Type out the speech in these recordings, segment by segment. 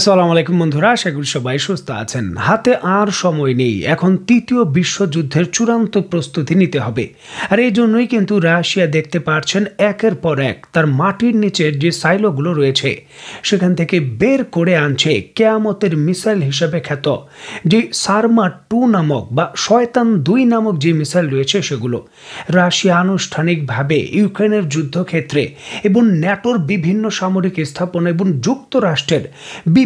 আসসালামু আলাইকুম বন্ধুরা আশা করি সবাই সুস্থ আছেন হাতে আর সময় নেই এখন তৃতীয় বিশ্বযুদ্ধের চূড়ান্ত প্রস্তুতি নিতে হবে আর এই জন্যই কিন্তু রাশিয়া দেখতে পারছেন একের পর এক তার মাটির নিচের যে সাইলোগুলো রয়েছে সেখান থেকে বের করে আনছে কেয়ামতের মিসাইল হিসেবে খ্যাত যে সারমা টু নামক বা শয়তান দুই নামক যে মিসাইল রয়েছে সেগুলো রাশিয়া আনুষ্ঠানিকভাবে ইউক্রেনের যুদ্ধক্ষেত্রে এবং ন্যাটোর বিভিন্ন সামরিক স্থাপনা এবং যুক্তরাষ্ট্রের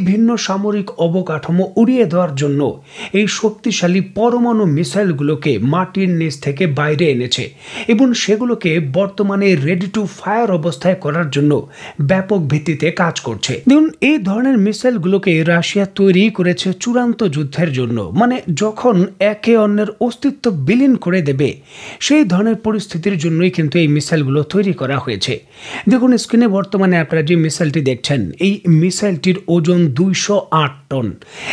বিভিন্ন সামরিক অবকাঠামো উড়িয়ে দেওয়ার জন্য এই শক্তিশালী পরমাণু মিসাইলগুলোকে মাটির নিচ থেকে বাইরে এনেছে এবং সেগুলোকে বর্তমানে রেডি টু ফায়ার অবস্থায় করার জন্য ব্যাপক ভিত্তিতে কাজ করছে দেখুন এই ধরনের মিসাইলগুলোকে রাশিয়া তৈরি করেছে চূড়ান্ত যুদ্ধের জন্য মানে যখন একে অন্যের অস্তিত্ব বিলীন করে দেবে সেই ধরনের পরিস্থিতির জন্যই কিন্তু এই মিসাইলগুলো তৈরি করা হয়েছে দেখুন স্ক্রিনে বর্তমানে আপনারা যে মিসাইলটি দেখছেন এই মিসাইলটির ওজন দুইশো আট টন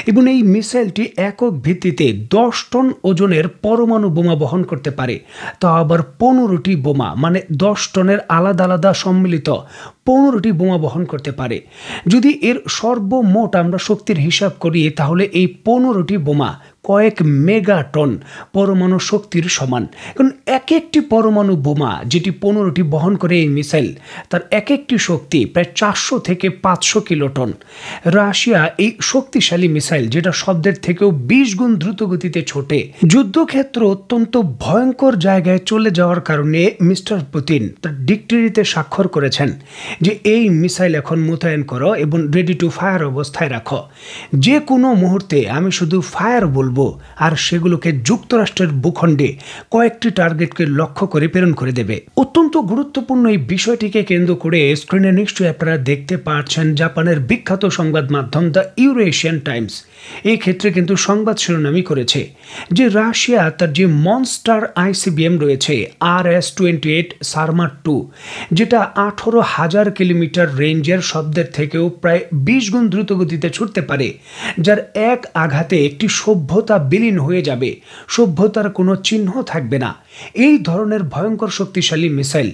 এবং এই মিসাইলটি একক ভিত্তিতে দশ টন ওজনের পরমাণু বোমা বহন করতে পারে তা আবার পনেরোটি বোমা মানে দশ টনের আলাদা আলাদা সম্মিলিত পনেরোটি বোমা বহন করতে পারে যদি এর সর্বমোট আমরা শক্তির হিসাব করি তাহলে এই পনেরোটি বোমা কয়েক মেগাটন পরমাণু শক্তির সমান কারণ এক একটি পরমাণু বোমা যেটি পনেরোটি বহন করে এই মিসাইল তার এক একটি শক্তি প্রায় চারশো থেকে পাঁচশো কিলোটন রাশিয়া এই শক্তিশালী মিসাইল যেটা শব্দের থেকেও বিশ গুণ দ্রুতগতিতে ছোটে যুদ্ধক্ষেত্র অত্যন্ত ভয়ঙ্কর জায়গায় চলে যাওয়ার কারণে মিস্টার পুতিন তার ডিক্টরিতে স্বাক্ষর করেছেন যে এই মিসাইল এখন মোতায়েন করো এবং রেডি টু ফায়ার অবস্থায় রাখো যে কোনো মুহূর্তে আমি শুধু ফায়ার বলবো করব আর সেগুলোকে যুক্তরাষ্ট্রের ভূখণ্ডে কয়েকটি টার্গেটকে লক্ষ্য করে প্রেরণ করে দেবে অত্যন্ত গুরুত্বপূর্ণ এই বিষয়টিকে কেন্দ্র করে স্ক্রিনে নিশ্চয়ই আপনারা দেখতে পাচ্ছেন জাপানের বিখ্যাত সংবাদ মাধ্যম দ্য ইউরেশিয়ান টাইমস এই ক্ষেত্রে কিন্তু সংবাদ শিরোনামই করেছে যে রাশিয়া তার যে মনস্টার আইসিবিএম রয়েছে R S twenty eight Sarmat two যেটা আঠেরো হাজার কিলোমিটার রেঞ্জের শব্দের থেকেও প্রায় বিশ গুণ দ্রুতগতিতে ছুটতে পারে যার এক আঘাতে একটি সভ্য সভ্যতা বিলীন হয়ে যাবে সভ্যতার কোনো চিহ্ন থাকবে না এই ধরনের ভয়ঙ্কর শক্তিশালী মিসাইল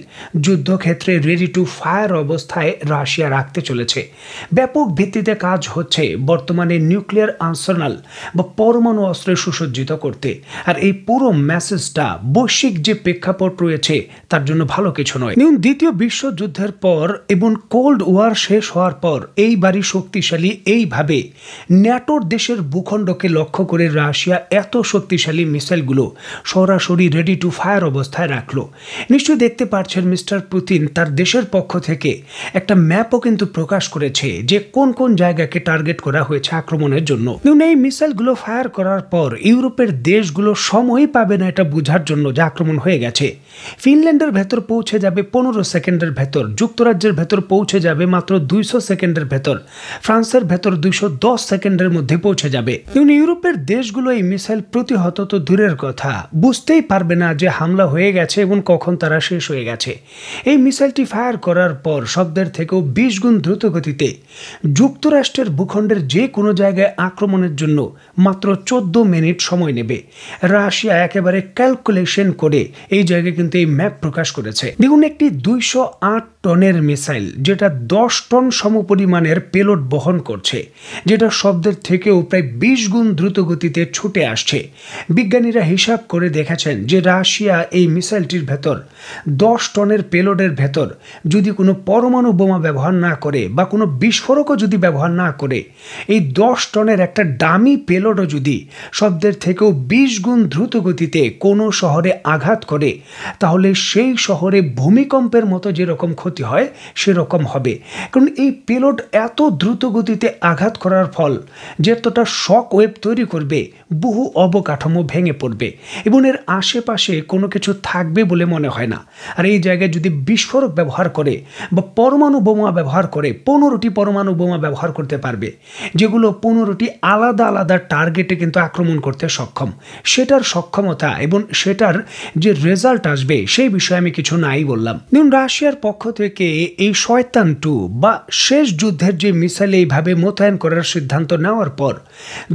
যুদ্ধক্ষেত্রে রেডি টু ফায়ার অবস্থায় রাশিয়া রাখতে চলেছে ব্যাপক ভিত্তিতে কাজ হচ্ছে বর্তমানে নিউক্লিয়ার আনসার্নাল বা পরমাণু অস্ত্রে সুসজ্জিত করতে আর এই পুরো মেসেজটা বৈশ্বিক যে প্রেক্ষাপট রয়েছে তার জন্য ভালো কিছু নয় নিউন দ্বিতীয় বিশ্বযুদ্ধের পর এবং কোল্ড ওয়ার শেষ হওয়ার পর এই বাড়ি শক্তিশালী এইভাবে ন্যাটোর দেশের ভূখণ্ডকে লক্ষ্য করে রাশিয়া এত শক্তিশালী মিসাইলগুলো সরাসরি রেডি টু ফায়ার অবস্থায় রাখল নিশ্চয়ই দেখতে পারছেন মিস্টার পুতিন তার দেশের পক্ষ থেকে একটা ম্যাপও কিন্তু প্রকাশ করেছে যে কোন কোন জায়গাকে টার্গেট করা হয়েছে আক্রমণের জন্য দেখুন এই মিসাইলগুলো ফায়ার করার পর ইউরোপের দেশগুলো সময়ই পাবে না এটা বোঝার জন্য যে আক্রমণ হয়ে গেছে ফিনল্যান্ডের ভেতর পৌঁছে যাবে পনেরো সেকেন্ডের ভেতর যুক্তরাজ্যের ভেতর পৌঁছে যাবে মাত্র দুইশো সেকেন্ডের ভেতর ফ্রান্সের ভেতর দুইশো দশ সেকেন্ডের মধ্যে পৌঁছে যাবে দেখুন ইউরোপের দেশগুলো এই মিসাইল প্রতিহত তো দূরের কথা বুঝতেই পারবে না যে হামলা হয়ে গেছে এবং কখন তারা শেষ হয়ে গেছে এই মিসাইলটি ফায়ার করার পর শব্দের থেকেও বিশ গুণ দ্রুত গতিতে যুক্তরাষ্ট্রের ভূখণ্ডের যে কোনো জায়গায় আক্রমণের জন্য মাত্র চোদ্দ মিনিট সময় নেবে রাশিয়া একেবারে ক্যালকুলেশন করে এই জায়গায় কিন্তু এই ম্যাপ প্রকাশ করেছে দেখুন একটি দুইশো আট টনের মিসাইল যেটা দশ টন সমপরিমাণের পেলোড বহন করছে যেটা শব্দের থেকেও প্রায় বিশ গুণ দ্রুতগতিতে ছুটে আসছে বিজ্ঞানীরা হিসাব করে দেখেছেন যে রাশিয়া এই মিসাইলটির ভেতর দশ টনের পেলোডের ভেতর যদি কোনো পরমাণু বোমা ব্যবহার না করে বা কোনো বিস্ফোরকও যদি ব্যবহার না করে এই দশ টনের একটা দামি পেলোডও যদি শব্দের থেকেও বিশ গুণ দ্রুতগতিতে কোনো শহরে আঘাত করে তাহলে সেই শহরে ভূমিকম্পের মতো যেরকম ক্ষতি ক্ষতি হয় সেরকম হবে কারণ এই পেলোড এত দ্রুত গতিতে আঘাত করার ফল যে এতটা শক ওয়েব তৈরি করবে বহু অবকাঠামো ভেঙে পড়বে এবং এর আশেপাশে কোনো কিছু থাকবে বলে মনে হয় না আর এই জায়গায় যদি বিস্ফোরক ব্যবহার করে বা পরমাণু বোমা ব্যবহার করে পনেরোটি পরমাণু বোমা ব্যবহার করতে পারবে যেগুলো পনেরোটি আলাদা আলাদা টার্গেটে কিন্তু আক্রমণ করতে সক্ষম সেটার সক্ষমতা এবং সেটার যে রেজাল্ট আসবে সেই বিষয়ে আমি কিছু নাই বললাম দেখুন রাশিয়ার পক্ষ থেকে থেকে এই শয়তান টু বা শেষ যুদ্ধের যে মিসাইল এইভাবে মোতায়েন করার সিদ্ধান্ত নেওয়ার পর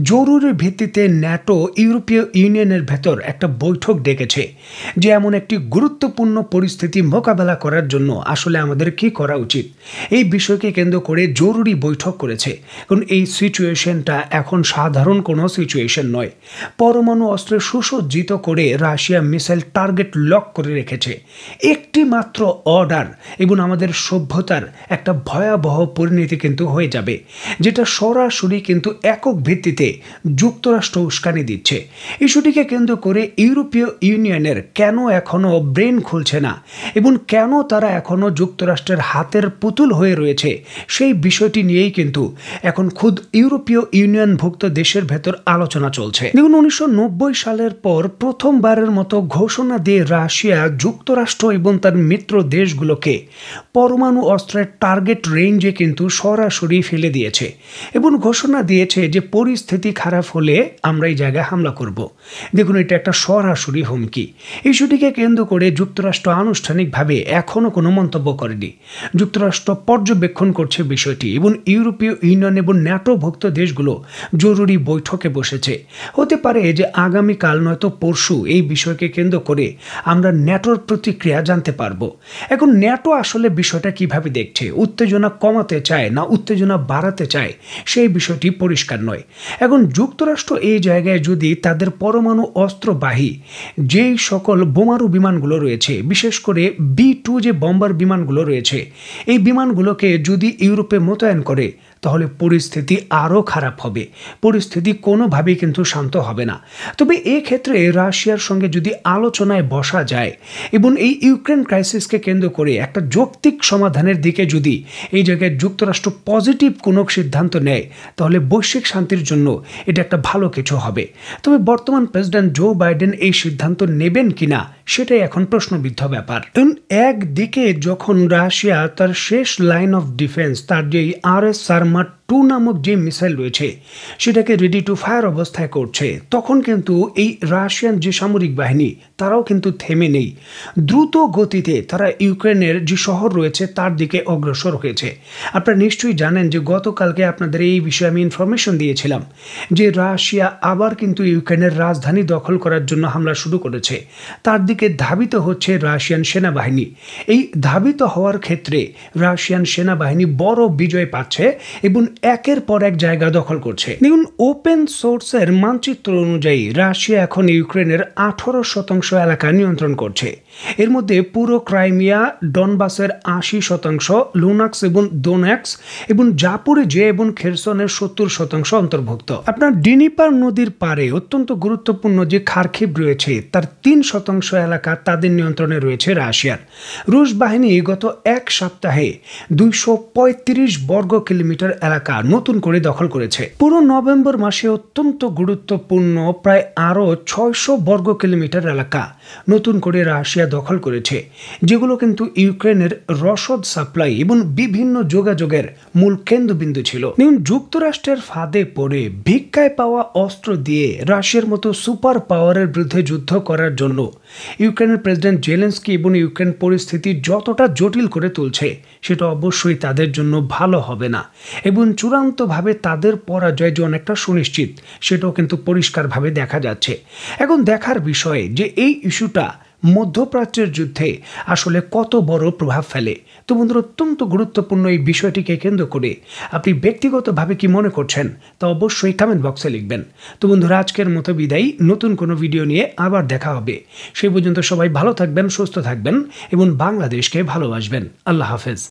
জরুরি ভিত্তিতে ন্যাটো ইউরোপীয় ইউনিয়নের ভেতর একটা বৈঠক ডেকেছে যে এমন একটি গুরুত্বপূর্ণ পরিস্থিতি মোকাবেলা করার জন্য আসলে আমাদের কি করা উচিত এই বিষয়কে কেন্দ্র করে জরুরি বৈঠক করেছে কারণ এই সিচুয়েশনটা এখন সাধারণ কোনো সিচুয়েশন নয় পরমাণু অস্ত্রে সুসজ্জিত করে রাশিয়া মিসাইল টার্গেট লক করে রেখেছে একটি মাত্র অর্ডার এবং তখন আমাদের সভ্যতার একটা ভয়াবহ পরিণতি কিন্তু হয়ে যাবে যেটা সরাসরি কিন্তু একক ভিত্তিতে যুক্তরাষ্ট্র উস্কানি দিচ্ছে ইস্যুটিকে কেন্দ্র করে ইউরোপীয় ইউনিয়নের কেন এখনও ব্রেন খুলছে না এবং কেন তারা এখনও যুক্তরাষ্ট্রের হাতের পুতুল হয়ে রয়েছে সেই বিষয়টি নিয়েই কিন্তু এখন খুদ ইউরোপীয় ইউনিয়নভুক্ত দেশের ভেতর আলোচনা চলছে দেখুন উনিশশো সালের পর প্রথমবারের মতো ঘোষণা দিয়ে রাশিয়া যুক্তরাষ্ট্র এবং তার মিত্র দেশগুলোকে পরমাণু অস্ত্রের টার্গেট রেঞ্জে কিন্তু সরাসরি ফেলে দিয়েছে এবং ঘোষণা দিয়েছে যে পরিস্থিতি খারাপ হলে আমরা এই জায়গায় হামলা করব দেখুন এটা একটা সরাসরি হুমকি ইস্যুটিকে কেন্দ্র করে যুক্তরাষ্ট্র আনুষ্ঠানিকভাবে এখনও কোনো মন্তব্য করেনি যুক্তরাষ্ট্র পর্যবেক্ষণ করছে বিষয়টি এবং ইউরোপীয় ইউনিয়ন এবং ন্যাটোভুক্ত দেশগুলো জরুরি বৈঠকে বসেছে হতে পারে যে আগামীকাল নয়তো পরশু এই বিষয়কে কেন্দ্র করে আমরা ন্যাটোর প্রতিক্রিয়া জানতে পারব এখন ন্যাটো আসলে আসলে বিষয়টা কিভাবে দেখছে উত্তেজনা কমাতে চায় না উত্তেজনা বাড়াতে চায় সেই বিষয়টি পরিষ্কার নয় এখন যুক্তরাষ্ট্র এই জায়গায় যদি তাদের পরমাণু অস্ত্রবাহী যেই সকল বোমারু বিমানগুলো রয়েছে বিশেষ করে বি টু যে বম্বার বিমানগুলো রয়েছে এই বিমানগুলোকে যদি ইউরোপে মোতায়েন করে তাহলে পরিস্থিতি আরও খারাপ হবে পরিস্থিতি কোনোভাবেই কিন্তু শান্ত হবে না তবে ক্ষেত্রে রাশিয়ার সঙ্গে যদি আলোচনায় বসা যায় এবং এই ইউক্রেন ক্রাইসিসকে কেন্দ্র করে একটা যৌক্তিক সমাধানের দিকে যদি এই জায়গায় যুক্তরাষ্ট্র পজিটিভ কোনো সিদ্ধান্ত নেয় তাহলে বৈশ্বিক শান্তির জন্য এটা একটা ভালো কিছু হবে তবে বর্তমান প্রেসিডেন্ট জো বাইডেন এই সিদ্ধান্ত নেবেন কিনা সেটাই এখন প্রশ্নবিদ্ধ ব্যাপার একদিকে যখন রাশিয়া তার শেষ লাইন অফ ডিফেন্স তার যে আর এস সারমার টু নামক যে মিসাইল রয়েছে সেটাকে রেডি টু ফায়ার অবস্থায় করছে তখন কিন্তু এই রাশিয়ান যে সামরিক বাহিনী তারাও কিন্তু থেমে নেই দ্রুত গতিতে তারা ইউক্রেনের যে শহর রয়েছে তার দিকে অগ্রসর হয়েছে আপনারা নিশ্চয়ই জানেন যে গতকালকে আপনাদের এই বিষয়ে আমি ইনফরমেশন দিয়েছিলাম যে রাশিয়া আবার কিন্তু ইউক্রেনের রাজধানী দখল করার জন্য হামলা শুরু করেছে তার দিকে ধাবিত হচ্ছে রাশিয়ান সেনাবাহিনী এই ধাবিত হওয়ার ক্ষেত্রে রাশিয়ান সেনাবাহিনী বড় বিজয় পাচ্ছে এবং একের পর এক জায়গা দখল করছে দেখুন ওপেন সোর্সের মানচিত্র অনুযায়ী রাশিয়া এখন ইউক্রেনের আঠারো শতাংশ এলাকা নিয়ন্ত্রণ করছে এর মধ্যে পুরো ক্রাইমিয়া ডনবাসের আশি শতাংশ লুনাক্স এবং দোনাক্স এবং যে এবং খেরসনের সত্তর শতাংশ অন্তর্ভুক্ত আপনার ডিনিপার নদীর পারে অত্যন্ত গুরুত্বপূর্ণ যে খারখিব রয়েছে তার তিন শতাংশ এলাকা তাদের নিয়ন্ত্রণে রয়েছে রাশিয়ার রুশ বাহিনী গত এক সপ্তাহে দুইশো বর্গ কিলোমিটার এলাকা এলাকা নতুন করে দখল করেছে পুরো নভেম্বর মাসে অত্যন্ত গুরুত্বপূর্ণ প্রায় আরও ছয়শো বর্গ কিলোমিটার এলাকা নতুন করে রাশিয়া দখল করেছে যেগুলো কিন্তু ইউক্রেনের রসদ সাপ্লাই এবং বিভিন্ন যোগাযোগের মূল কেন্দ্রবিন্দু ছিল যুক্তরাষ্ট্রের ফাঁদে পড়ে ভিক্ষায় পাওয়া অস্ত্র দিয়ে রাশিয়ার মতো সুপার পাওয়ারের বিরুদ্ধে যুদ্ধ করার জন্য ইউক্রেনের প্রেসিডেন্ট জেলেন্সকি এবং ইউক্রেন পরিস্থিতি যতটা জটিল করে তুলছে সেটা অবশ্যই তাদের জন্য ভালো হবে না এবং চূড়ান্তভাবে তাদের পরাজয় যে অনেকটা সুনিশ্চিত সেটাও কিন্তু পরিষ্কারভাবে দেখা যাচ্ছে এখন দেখার বিষয়ে যে এই ইস্যুটা মধ্যপ্রাচ্যের যুদ্ধে আসলে কত বড় প্রভাব ফেলে তো বন্ধুরা অত্যন্ত গুরুত্বপূর্ণ এই বিষয়টিকে কেন্দ্র করে আপনি ব্যক্তিগতভাবে কি মনে করছেন তা অবশ্যই কমেন্ট বক্সে লিখবেন তো বন্ধুরা আজকের মতো বিদায়ী নতুন কোনো ভিডিও নিয়ে আবার দেখা হবে সেই পর্যন্ত সবাই ভালো থাকবেন সুস্থ থাকবেন এবং বাংলাদেশকে ভালোবাসবেন আল্লাহ হাফেজ